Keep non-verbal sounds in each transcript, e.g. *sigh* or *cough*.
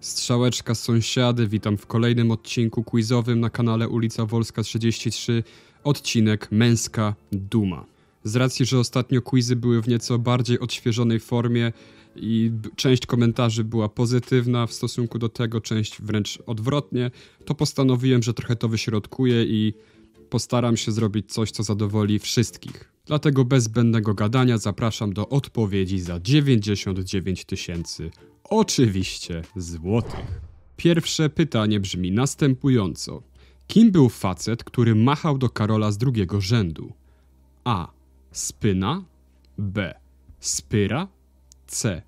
Strzałeczka z sąsiady, witam w kolejnym odcinku quizowym na kanale ulica Wolska 33, odcinek Męska Duma. Z racji, że ostatnio quizy były w nieco bardziej odświeżonej formie i część komentarzy była pozytywna w stosunku do tego, część wręcz odwrotnie, to postanowiłem, że trochę to wyśrodkuję i postaram się zrobić coś, co zadowoli wszystkich. Dlatego bez zbędnego gadania zapraszam do odpowiedzi za 99 tysięcy Oczywiście złotych. Pierwsze pytanie brzmi następująco. Kim był facet, który machał do Karola z drugiego rzędu? A. Spyna B. Spyra C.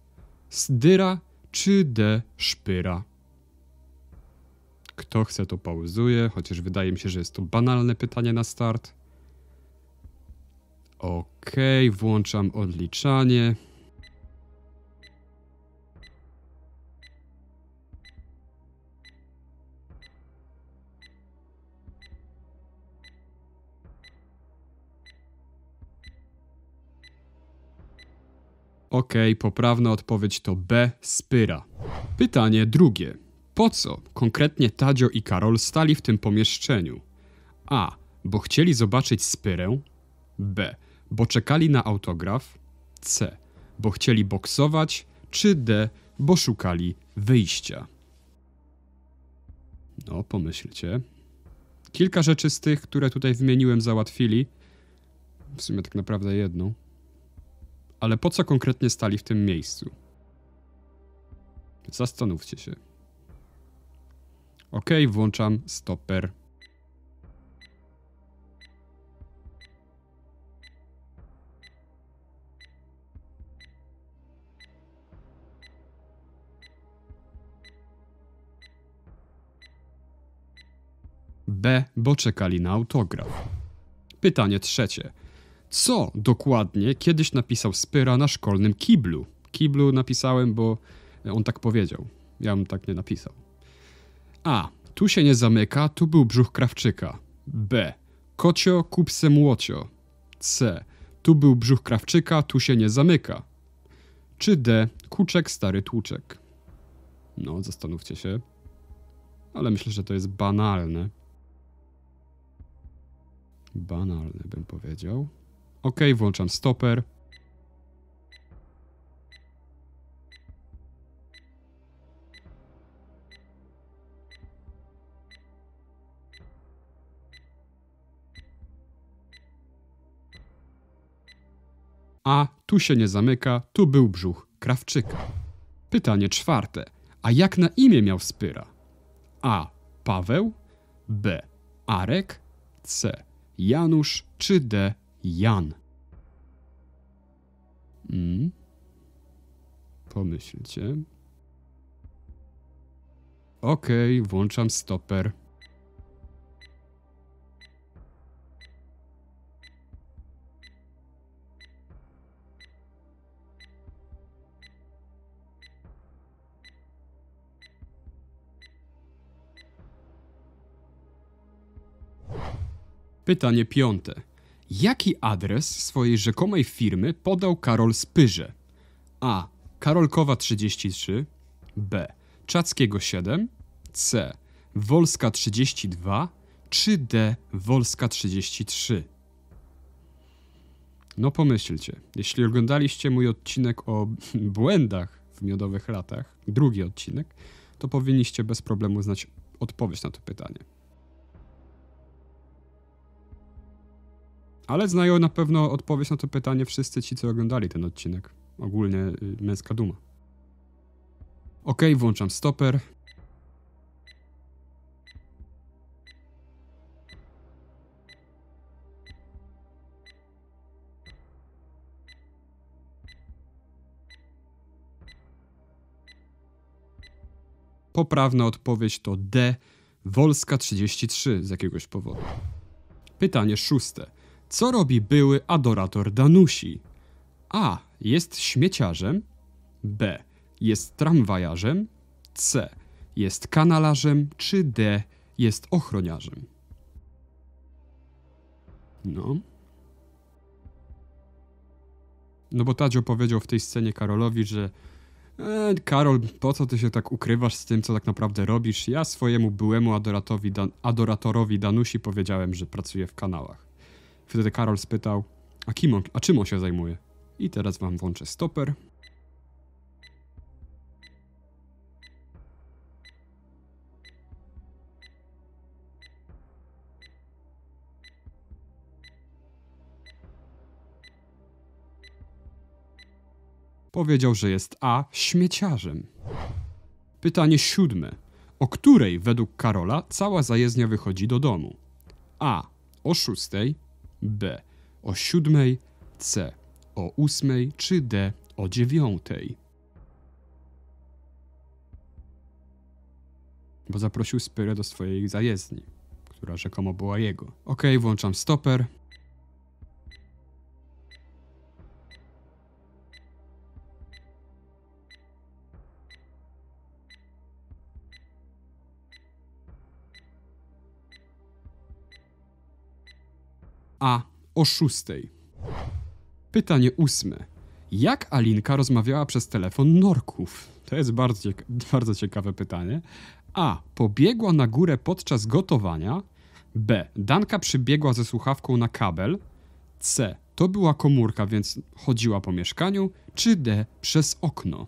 Sdyra czy D. Szpyra? Kto chce to pauzuje, chociaż wydaje mi się, że jest to banalne pytanie na start. Okej, okay, włączam odliczanie. Ok, poprawna odpowiedź to B. Spyra. Pytanie drugie. Po co konkretnie Tadzio i Karol stali w tym pomieszczeniu? A. Bo chcieli zobaczyć Spyrę. B. Bo czekali na autograf. C. Bo chcieli boksować. Czy D. Bo szukali wyjścia. No, pomyślcie. Kilka rzeczy z tych, które tutaj wymieniłem, załatwili. W sumie tak naprawdę jedną. Ale po co konkretnie stali w tym miejscu? Zastanówcie się. OK, włączam stoper. B, bo czekali na autograf. Pytanie trzecie co dokładnie kiedyś napisał Spyra na szkolnym kiblu. Kiblu napisałem, bo on tak powiedział. Ja bym tak nie napisał. A. Tu się nie zamyka, tu był brzuch krawczyka. B. Kocio kup se młocio. C. Tu był brzuch krawczyka, tu się nie zamyka. Czy D. Kuczek stary tłuczek. No, zastanówcie się. Ale myślę, że to jest banalne. Banalne bym powiedział. OK, włączam stoper. A tu się nie zamyka, tu był brzuch krawczyka. Pytanie czwarte. A jak na imię miał Spyra? A. Paweł, B. Arek, C. Janusz czy D. Jan. Mm. Pomyślcie. Okej, okay, włączam stoper. Pytanie piąte. Jaki adres swojej rzekomej firmy podał Karol Spyrze? A. Karolkowa 33 B. Czackiego 7 C. Wolska 32 czy D. Wolska 33 No pomyślcie, jeśli oglądaliście mój odcinek o *laughs* błędach w miodowych latach, drugi odcinek, to powinniście bez problemu znać odpowiedź na to pytanie. Ale znają na pewno odpowiedź na to pytanie wszyscy ci, co oglądali ten odcinek. Ogólnie y, męska duma. Ok, włączam stoper. Poprawna odpowiedź to D. Wolska 33 z jakiegoś powodu. Pytanie szóste. Co robi były adorator Danusi? A. Jest śmieciarzem. B. Jest tramwajarzem. C. Jest kanalarzem. Czy D. Jest ochroniarzem. No. No bo Tadzio powiedział w tej scenie Karolowi, że e, Karol, po co ty się tak ukrywasz z tym, co tak naprawdę robisz? Ja swojemu byłemu adoratowi Dan- adoratorowi Danusi powiedziałem, że pracuję w kanałach. Wtedy Karol spytał, a, kim on, a czym on się zajmuje? I teraz wam włączę stoper. Powiedział, że jest A śmieciarzem. Pytanie siódme. O której według Karola cała zajezdnia wychodzi do domu? A. O szóstej. B o 7, C o 8 czy D o 9. Bo zaprosił Spyrę do swojej zajezdni, która rzekomo była jego. Ok, włączam stoper. A o 6. Pytanie ósme. Jak Alinka rozmawiała przez telefon norków? To jest bardzo, cieka *laughs* bardzo ciekawe pytanie. A. Pobiegła na górę podczas gotowania. B. Danka przybiegła ze słuchawką na kabel. C. To była komórka, więc chodziła po mieszkaniu. Czy D. Przez okno.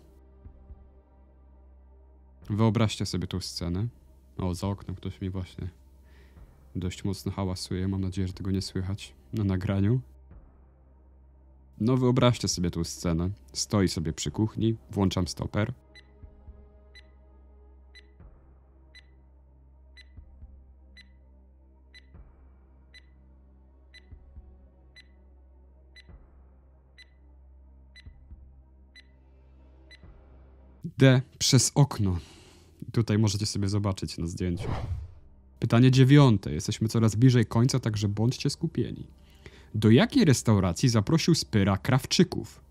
Wyobraźcie sobie tą scenę. O, za oknem ktoś mi właśnie dość mocno hałasuje. Mam nadzieję, że tego nie słychać na nagraniu. No wyobraźcie sobie tą scenę. Stoi sobie przy kuchni, włączam stoper. D przez okno. Tutaj możecie sobie zobaczyć na zdjęciu. Pytanie dziewiąte. Jesteśmy coraz bliżej końca, także bądźcie skupieni. Do jakiej restauracji zaprosił Spyra Krawczyków?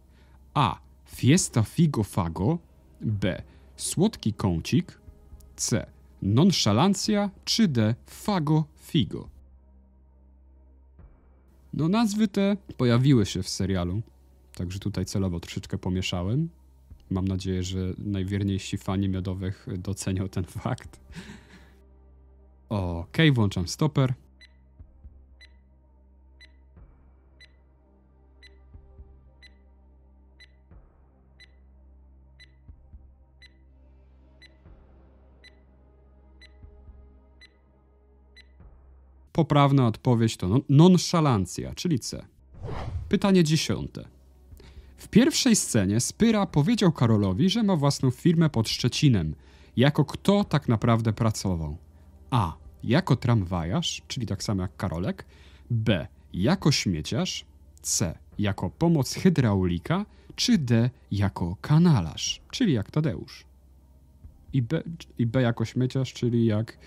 A. Fiesta Figo Fago B. Słodki kącik C. Nonszalancja czy d Fago Figo No nazwy te pojawiły się w serialu, także tutaj celowo troszeczkę pomieszałem. Mam nadzieję, że najwierniejsi fani miodowych docenią ten fakt. OK, włączam stoper. Poprawna odpowiedź to nonszalancja, czyli C. Pytanie dziesiąte. W pierwszej scenie Spyra powiedział Karolowi, że ma własną firmę pod Szczecinem. Jako kto tak naprawdę pracował? A jako tramwajarz, czyli tak samo jak Karolek, B jako śmieciarz, C jako pomoc hydraulika, czy D jako kanalarz, czyli jak Tadeusz. I B, i B jako śmieciarz, czyli jak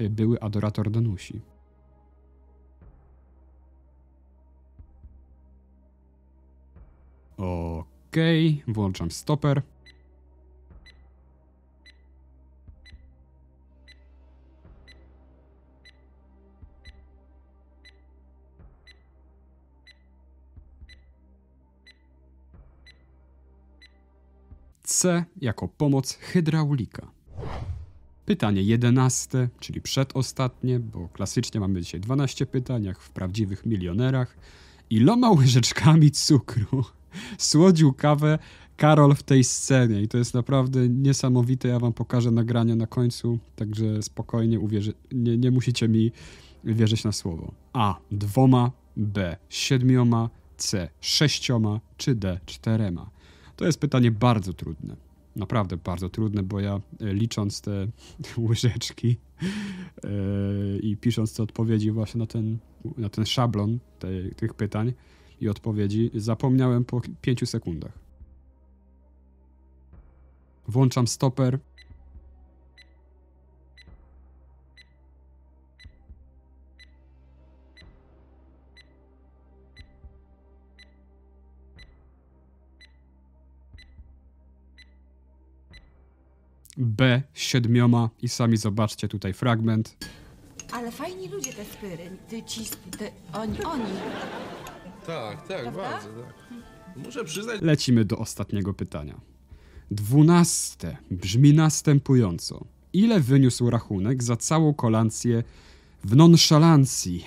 y, były adorator Danusi. Okej, okay, włączam stoper. C jako pomoc hydraulika. Pytanie jedenaste, czyli przedostatnie, bo klasycznie mamy dzisiaj 12 pytań, jak w prawdziwych milionerach. Iloma *laughs* łyżeczkami cukru słodził kawę Karol w tej scenie? I to jest naprawdę niesamowite. Ja wam pokażę nagranie na końcu, także spokojnie uwierzy... nie, nie musicie mi wierzyć na słowo. A. Dwoma, B. Siedmioma, C. Sześcioma, czy D. Czterema. To jest pytanie bardzo trudne. Naprawdę bardzo trudne, bo ja e, licząc te *laughs* łyżeczki e, i pisząc te odpowiedzi właśnie na ten, na ten szablon te, tych pytań i odpowiedzi, zapomniałem po 5 sekundach. Włączam stoper B z siedmioma i sami zobaczcie tutaj fragment. Ale fajni ludzie te spyry, ty ci, oni, oni. Tak, tak, Prawda? bardzo, tak. Muszę przyznać, Lecimy do ostatniego pytania. Dwunaste brzmi następująco. Ile wyniósł rachunek za całą kolację w nonszalancji?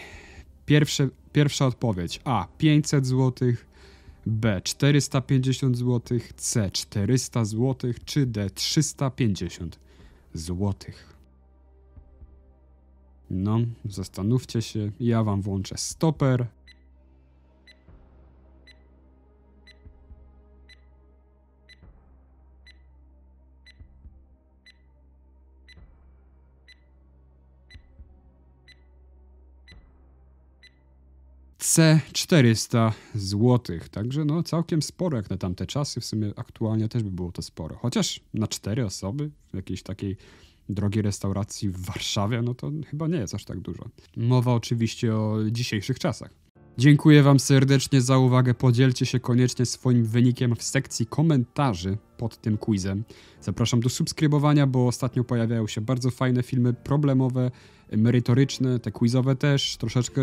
Pierwsze, pierwsza odpowiedź A 500 zł, B 450 zł, C 400 zł czy D 350 zł. No, zastanówcie się, ja wam włączę stoper, 400 zł. Także no całkiem sporo jak na tamte czasy. W sumie aktualnie też by było to sporo. Chociaż na cztery osoby w jakiejś takiej drogiej restauracji w Warszawie, no to chyba nie jest aż tak dużo. Mowa oczywiście o dzisiejszych czasach. Dziękuję Wam serdecznie za uwagę. Podzielcie się koniecznie swoim wynikiem w sekcji komentarzy pod tym quizem. Zapraszam do subskrybowania, bo ostatnio pojawiają się bardzo fajne filmy problemowe, merytoryczne, te quizowe też. Troszeczkę,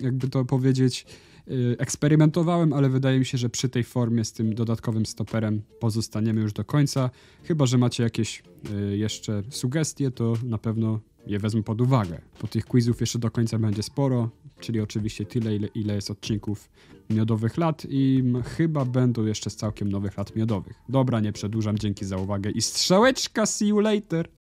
jakby to powiedzieć, y, eksperymentowałem, ale wydaje mi się, że przy tej formie z tym dodatkowym stoperem pozostaniemy już do końca. Chyba, że macie jakieś y, jeszcze sugestie, to na pewno je wezmę pod uwagę. Po tych quizów jeszcze do końca będzie sporo czyli oczywiście tyle, ile, ile jest odcinków miodowych lat i chyba będą jeszcze z całkiem nowych lat miodowych. Dobra, nie przedłużam, dzięki za uwagę i strzałeczka, see you later!